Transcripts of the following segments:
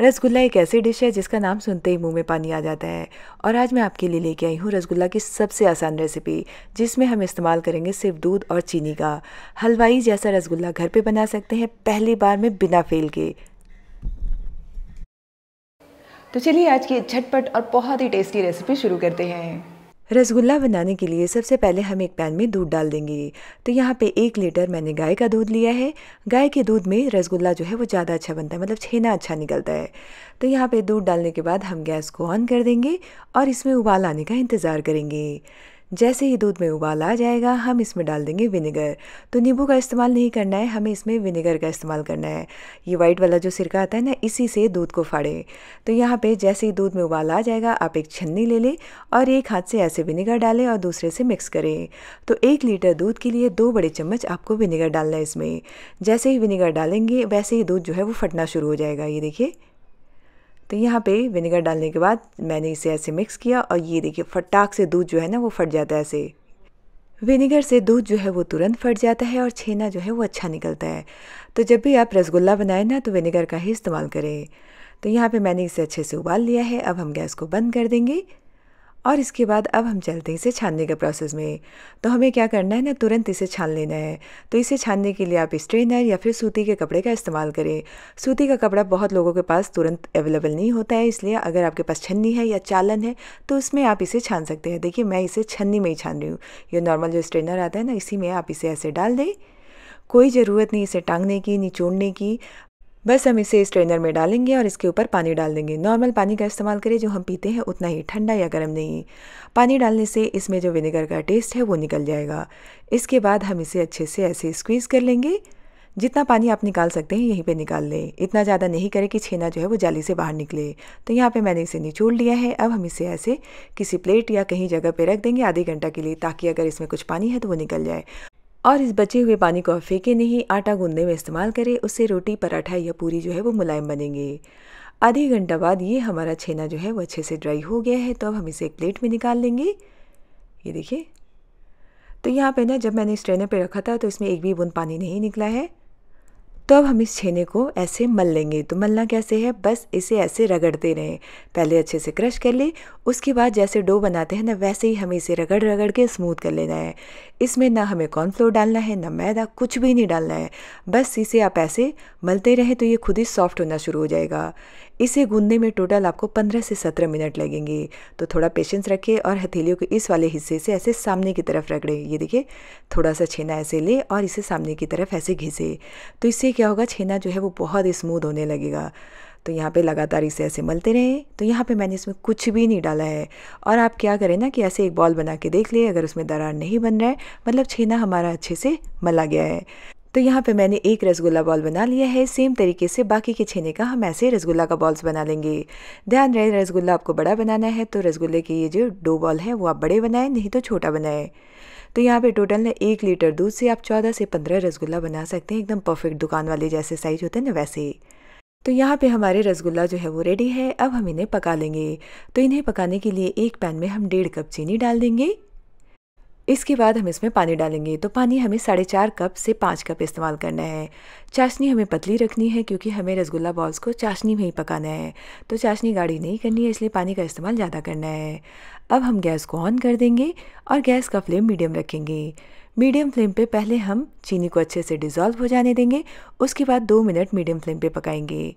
रसगुल्ला एक ऐसी डिश है जिसका नाम सुनते ही मुंह में पानी आ जाता है और आज मैं आपके लिए लेके आई हूँ रसगुल्ला की सबसे आसान रेसिपी जिसमें हम इस्तेमाल करेंगे सिर्फ दूध और चीनी का हलवाई जैसा रसगुल्ला घर पे बना सकते हैं पहली बार में बिना फेल के तो चलिए आज की झटपट और बहुत ही टेस्टी रेसिपी शुरू करते हैं रसगुल्ला बनाने के लिए सबसे पहले हम एक पैन में दूध डाल देंगे तो यहाँ पे एक लीटर मैंने गाय का दूध लिया है गाय के दूध में रसगुल्ला जो है वो ज़्यादा अच्छा बनता है मतलब छेना अच्छा निकलता है तो यहाँ पे दूध डालने के बाद हम गैस को ऑन कर देंगे और इसमें उबाल आने का इंतज़ार करेंगे जैसे ही दूध में उबाल आ जाएगा हम इसमें डाल देंगे विनेगर तो नींबू का इस्तेमाल नहीं करना है हमें इसमें विनेगर का इस्तेमाल करना है ये वाइट वाला जो सिरका आता है ना इसी से दूध को फाड़ें तो यहाँ पे जैसे ही दूध में उबाल आ जाएगा आप एक छन्नी ले लें और एक हाथ से ऐसे विनेगर डालें और दूसरे से मिक्स करें तो एक लीटर दूध के लिए दो बड़े चम्मच आपको विनेगर डालना है इसमें जैसे ही विनेगर डालेंगे वैसे ही दूध जो है वो फटना शुरू हो जाएगा ये देखिए तो यहाँ पे विनेगर डालने के बाद मैंने इसे ऐसे मिक्स किया और ये देखिए फटाक से दूध जो है ना वो फट जाता है ऐसे विनेगर से दूध जो है वो तुरंत फट जाता है और छेना जो है वो अच्छा निकलता है तो जब भी आप रसगुल्ला बनाएं ना तो विनेगर का ही इस्तेमाल करें तो यहाँ पे मैंने इसे अच्छे से उबाल लिया है अब हम गैस को बंद कर देंगे और इसके बाद अब हम चलते हैं इसे छानने के प्रोसेस में तो हमें क्या करना है ना तुरंत इसे छान लेना है तो इसे छानने के लिए आप स्ट्रेनर या फिर सूती के कपड़े का इस्तेमाल करें सूती का कपड़ा बहुत लोगों के पास तुरंत अवेलेबल नहीं होता है इसलिए अगर आपके पास छन्नी है या चालन है तो उसमें आप इसे छान सकते हैं देखिए मैं इसे छन्नी में ही छान रही हूँ ये नॉर्मल जो स्ट्रेनर आता है ना इसी में आप इसे ऐसे डाल दें कोई ज़रूरत नहीं इसे टांगने की निचोड़ने की बस हम इसे इस ट्रेनर में डालेंगे और इसके ऊपर पानी डाल देंगे नॉर्मल पानी का इस्तेमाल करें जो हम पीते हैं उतना ही ठंडा या गर्म नहीं पानी डालने से इसमें जो विनेगर का टेस्ट है वो निकल जाएगा इसके बाद हम इसे अच्छे से ऐसे स्क्वीज़ कर लेंगे जितना पानी आप निकाल सकते हैं यहीं पे निकाल लें इतना ज़्यादा नहीं करें कि छेना जो है वो जाली से बाहर निकले तो यहाँ पे मैंने इसे निचोड़ लिया है अब हम इसे ऐसे किसी प्लेट या कहीं जगह पे रख देंगे आधे घंटा के लिए ताकि अगर इसमें कुछ पानी है तो वो निकल जाए और इस बचे हुए पानी को फेंके नहीं आटा गूंदने में इस्तेमाल करें उससे रोटी पराठा या पूरी जो है वो मुलायम बनेंगे आधे घंटा बाद ये हमारा छेना जो है वो अच्छे से ड्राई हो गया है तो अब हम इसे एक प्लेट में निकाल लेंगे ये देखिए तो यहाँ पे ना जब मैंने स्ट्रेनर पे रखा था तो इसमें एक भी बूंद पानी नहीं निकला है तो अब हम इस छेने को ऐसे मल लेंगे तो मलना कैसे है बस इसे ऐसे रगड़ते रहें पहले अच्छे से क्रश कर ले उसके बाद जैसे डो बनाते हैं ना वैसे ही हमें इसे रगड़ रगड़ के स्मूथ कर लेना है इसमें ना हमें कॉर्नफ्लोर डालना है ना मैदा कुछ भी नहीं डालना है बस इसे आप ऐसे मलते रहें तो ये खुद ही सॉफ्ट होना शुरू हो जाएगा इसे गूंदने में टोटल आपको 15 से 17 मिनट लगेंगे तो थोड़ा पेशेंस रखिए और हथेलियों के इस वाले हिस्से से ऐसे सामने की तरफ रगड़े ये देखिए थोड़ा सा छेना ऐसे ले और इसे सामने की तरफ ऐसे घिसे तो इससे क्या होगा छेना जो है वो बहुत स्मूथ होने लगेगा तो यहाँ पे लगातार इसे ऐसे मलते रहे तो यहाँ पे मैंने इसमें कुछ भी नहीं डाला है और आप क्या करें ना कि ऐसे एक बॉल बना के देख लिए अगर उसमें दरार नहीं बन रहा है मतलब छेना हमारा अच्छे से मला गया है तो यहाँ पे मैंने एक रसगुल्ला बॉल बना लिया है सेम तरीके से बाकी के छेने का हम ऐसे रसगुल्ला का बॉल्स बना लेंगे ध्यान रहे रसगुल्ला आपको बड़ा बनाना है तो रसगुल्ले के ये जो डो बॉल है वो आप बड़े बनाएं नहीं तो छोटा बनाएं तो यहाँ पे टोटल ना एक लीटर दूध से आप चौदह से पंद्रह रसगुल्ला बना सकते हैं एकदम परफेक्ट दुकान वाले जैसे साइज होते हैं ना वैसे तो यहाँ पे हमारे रसगुल्ला जो है वो रेडी है अब हम इन्हें पका लेंगे तो इन्हें पकाने के लिए एक पैन में हम डेढ़ कप चीनी डाल देंगे इसके बाद हम इसमें पानी डालेंगे तो पानी हमें साढ़े चार कप से पाँच कप इस्तेमाल करना है चाशनी हमें पतली रखनी है क्योंकि हमें रसगुल्ला बॉल्स को चाशनी में ही पकाना है तो चाशनी गाढ़ी नहीं करनी है इसलिए पानी का इस्तेमाल ज़्यादा करना है अब हम गैस को ऑन कर देंगे और गैस का फ्लेम मीडियम रखेंगे मीडियम फ्लेम पे पहले हम चीनी को अच्छे से डिजॉल्व हो जाने देंगे उसके बाद दो मिनट मीडियम फ्लेम पे पकाएंगे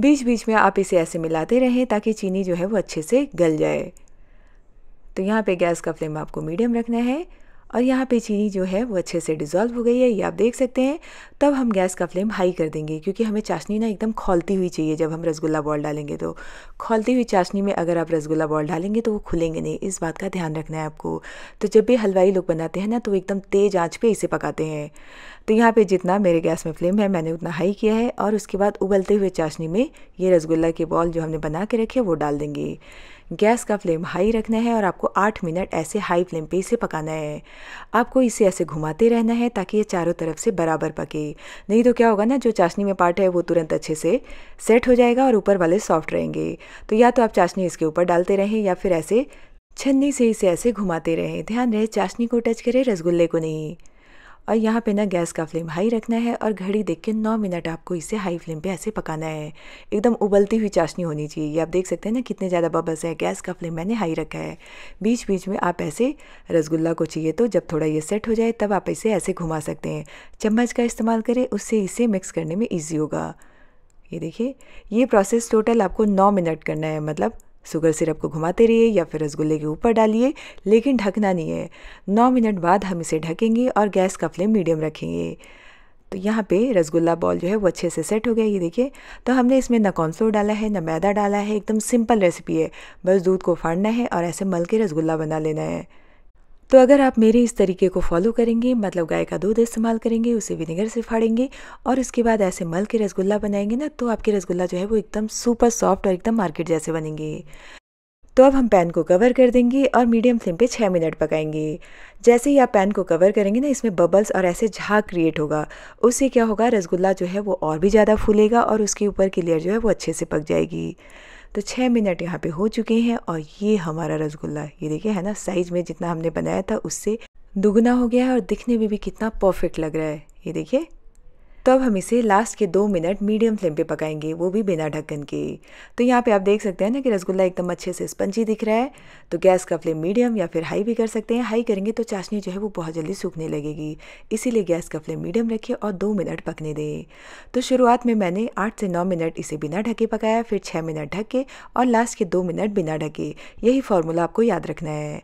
बीच बीच में आप इसे ऐसे मिलाते रहें ताकि चीनी जो है वो अच्छे से गल जाए तो यहाँ पे गैस का फ्लेम आपको मीडियम रखना है और यहाँ पे चीनी जो है वो अच्छे से डिज़ोल्व हो गई है ये आप देख सकते हैं तब हम गैस का फ्लेम हाई कर देंगे क्योंकि हमें चाशनी ना एकदम खोलती हुई चाहिए जब हम रसगुल्ला बॉल डालेंगे तो खोलती हुई चाशनी में अगर आप रसगुल्ला बॉल डालेंगे तो वो खुलेंगे नहीं इस बात का ध्यान रखना है आपको तो जब भी हलवाई लोग बनाते हैं ना तो एकदम तेज़ आँच पर इसे पकाते हैं तो यहाँ पर जितना मेरे गैस में फ्लेम है मैंने उतना हाई किया है और उसके बाद उबलते हुए चाशनी में ये रसगुल्ला के बॉल जो हमने बना के रखे वो डाल देंगे गैस का फ्लेम हाई रखना है और आपको आठ मिनट ऐसे हाई फ्लेम पे इसे पकाना है आपको इसे ऐसे घुमाते रहना है ताकि ये चारों तरफ से बराबर पके नहीं तो क्या होगा ना जो चाशनी में पार्ट है वो तुरंत अच्छे से सेट हो जाएगा और ऊपर वाले सॉफ्ट रहेंगे तो या तो आप चाशनी इसके ऊपर डालते रहें या फिर ऐसे छन्नी से इसे ऐसे घुमाते रहें ध्यान रहे चाशनी को टच करें रसगुल्ले को नहीं और यहाँ पे ना गैस का फ्लेम हाई रखना है और घड़ी देख के नौ मिनट आपको इसे हाई फ्लेम पे ऐसे पकाना है एकदम उबलती हुई चाशनी होनी चाहिए आप देख सकते हैं ना कितने ज़्यादा बबल्स हैं गैस का फ्लेम मैंने हाई रखा है बीच बीच में आप ऐसे रसगुल्ला को चाहिए तो जब थोड़ा ये सेट हो जाए तब आप इसे ऐसे घुमा सकते हैं चम्मच का इस्तेमाल करें उससे इसे मिक्स करने में ईजी होगा ये देखिए ये प्रोसेस टोटल आपको नौ मिनट करना है मतलब शुगर सिरप को घुमाते रहिए या फिर रसगुल्ले के ऊपर डालिए लेकिन ढकना नहीं है नौ मिनट बाद हम इसे ढकेंगे और गैस का फ्लेम मीडियम रखेंगे तो यहाँ पे रसगुल्ला बॉल जो है वो अच्छे से सेट हो गया ये देखिए तो हमने इसमें ना कॉर्नफ्लोर डाला है ना मैदा डाला है एकदम सिंपल रेसिपी है बस दूध को फाड़ना है और ऐसे मल के रसगुल्ला बना लेना है तो अगर आप मेरे इस तरीके को फॉलो करेंगे मतलब गाय का दूध इस्तेमाल करेंगे उसे विनेगर से फाड़ेंगे और उसके बाद ऐसे मल के रसगुल्ला बनाएंगे ना तो आपके रसगुल्ला जो है वो एकदम सुपर सॉफ्ट और एकदम मार्केट जैसे बनेंगे तो अब हम पैन को कवर कर देंगे और मीडियम फ्लेम पे छः मिनट पकाएंगे जैसे ही आप पैन को कवर करेंगे ना इसमें बबल्स और ऐसे झाग क्रिएट होगा उससे क्या होगा रसगुल्ला जो है वो और भी ज़्यादा फूलेगा और उसके ऊपर की लेयर जो है वो अच्छे से पक जाएगी तो छः मिनट यहाँ पे हो चुके हैं और ये हमारा रसगुल्ला ये देखिए है ना साइज में जितना हमने बनाया था उससे दुगना हो गया है और दिखने में भी कितना परफेक्ट लग रहा है ये देखिए तो अब हम इसे लास्ट के दो मिनट मीडियम फ्लेम पे पकाएंगे वो भी बिना ढक्कन के तो यहाँ पे आप देख सकते हैं ना कि रसगुल्ला एकदम अच्छे से स्पंजी दिख रहा है तो गैस का फ्लेम मीडियम या फिर हाई भी कर सकते हैं हाई करेंगे तो चाशनी जो है वो बहुत जल्दी सूखने लगेगी इसीलिए गैस का फ्लेम मीडियम रखिए और दो मिनट पकने दें तो शुरुआत में मैंने आठ से नौ मिनट इसे बिना ढके पकाया फिर छः मिनट ढके और लास्ट के दो मिनट बिना ढके यही फॉर्मूला आपको याद रखना है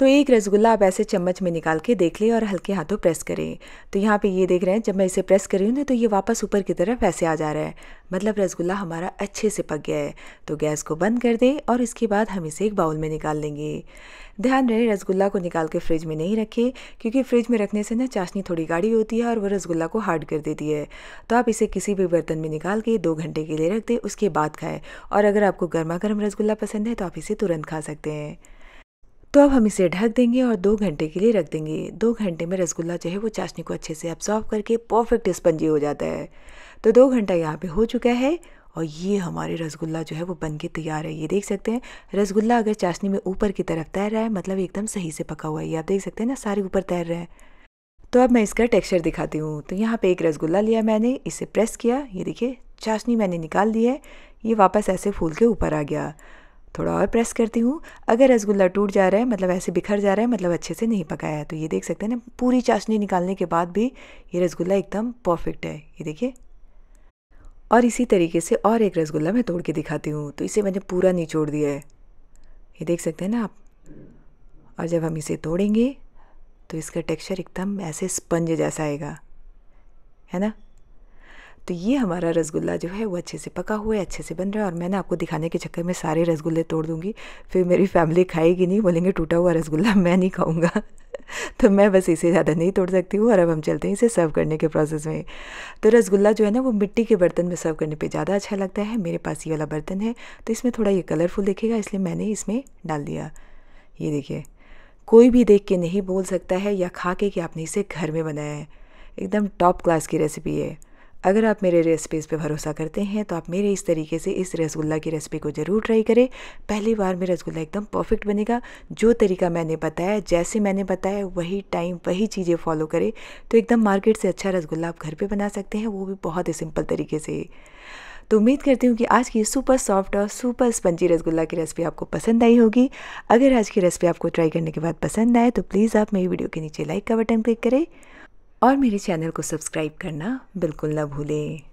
तो एक रसगुल्ला आप ऐसे चम्मच में निकाल के देख लें और हल्के हाथों प्रेस करें तो यहाँ पे ये देख रहे हैं जब मैं इसे प्रेस कर रही हूँ ना तो ये वापस ऊपर की तरफ ऐसे आ जा रहा है मतलब रसगुल्ला हमारा अच्छे से पक गया है तो गैस को बंद कर दें और इसके बाद हम इसे एक बाउल में निकाल लेंगे ध्यान रहे रसगुल्ला को निकाल के फ्रिज में नहीं रखें क्योंकि फ्रिज में रखने से ना चाशनी थोड़ी गाढ़ी होती है और वह रसगुल्ला को हार्ड कर देती है तो आप इसे किसी भी बर्तन में निकाल के दो घंटे के लिए रख दें उसके बाद खाएँ और अगर आपको गर्मा गर्म रसगुल्ला पसंद है तो आप इसे तुरंत खा सकते हैं तो अब हम इसे ढक देंगे और दो घंटे के लिए रख देंगे दो घंटे में रसगुल्ला जो है वो चाशनी को अच्छे से एब्जॉर्व करके परफेक्ट स्पंजी हो जाता है तो दो घंटा यहाँ पे हो चुका है और ये हमारे रसगुल्ला जो है वो बन के तैयार है ये देख सकते हैं रसगुल्ला अगर चाशनी में ऊपर की तरफ तैर रहा है मतलब एकदम सही से पका हुआ है ये आप देख सकते हैं ना सारे ऊपर तैर रहे हैं तो अब मैं इसका टेक्सचर दिखाती हूँ तो यहाँ पे एक रसगुल्ला लिया मैंने इसे प्रेस किया ये देखिए चाशनी मैंने निकाल दी है ये वापस ऐसे फूल के ऊपर आ गया थोड़ा और प्रेस करती हूँ अगर रसगुल्ला टूट जा रहा है मतलब ऐसे बिखर जा रहा है मतलब अच्छे से नहीं पकाया है तो ये देख सकते हैं ना पूरी चाशनी निकालने के बाद भी ये रसगुल्ला एकदम परफेक्ट है ये देखिए और इसी तरीके से और एक रसगुल्ला मैं तोड़ के दिखाती हूँ तो इसे मैंने पूरा निचोड़ दिया है ये देख सकते हैं ना आप और जब हम इसे तोड़ेंगे तो इसका टेक्स्चर एकदम ऐसे स्पंज जैसा आएगा है ना तो ये हमारा रसगुल्ला जो है वो अच्छे से पका हुआ है अच्छे से बन रहा है और मैंने आपको दिखाने के चक्कर में सारे रसगुल्ले तोड़ दूंगी फिर मेरी फैमिली खाएगी नहीं बोलेंगे टूटा हुआ रसगुल्ला मैं नहीं खाऊंगा तो मैं बस इसे ज़्यादा नहीं तोड़ सकती हूँ और अब हम चलते हैं इसे सर्व करने के प्रोसेस में तो रसगुल्ला जो है ना वो मिट्टी के बर्तन में सर्व करने पर ज़्यादा अच्छा लगता है मेरे पास ये वाला बर्तन है तो इसमें थोड़ा ये कलरफुल दिखेगा इसलिए मैंने इसमें डाल दिया ये देखिए कोई भी देख के नहीं बोल सकता है या खा के कि आपने इसे घर में बनाया है एकदम टॉप क्लास की रेसिपी है अगर आप मेरे रेसिपीज़ पे भरोसा करते हैं तो आप मेरे इस तरीके से इस रसगुल्ला की रेसिपी को ज़रूर ट्राई करें पहली बार में रसगुल्ला एकदम परफेक्ट बनेगा जो तरीका मैंने बताया जैसे मैंने बताया वही टाइम वही चीज़ें फॉलो करें तो एकदम मार्केट से अच्छा रसगुल्ला आप घर पर बना सकते हैं वो भी बहुत ही सिंपल तरीके से तो उम्मीद करती हूँ कि आज की सुपर सॉफ्ट और सुपर स्पंजी रसगुल्ला की रेसिपी आपको पसंद आई होगी अगर आज की रेसिपी आपको ट्राई करने के बाद पसंद आए तो प्लीज़ आप मेरी वीडियो के नीचे लाइक का बटन क्लिक करें और मेरे चैनल को सब्सक्राइब करना बिल्कुल ना भूलें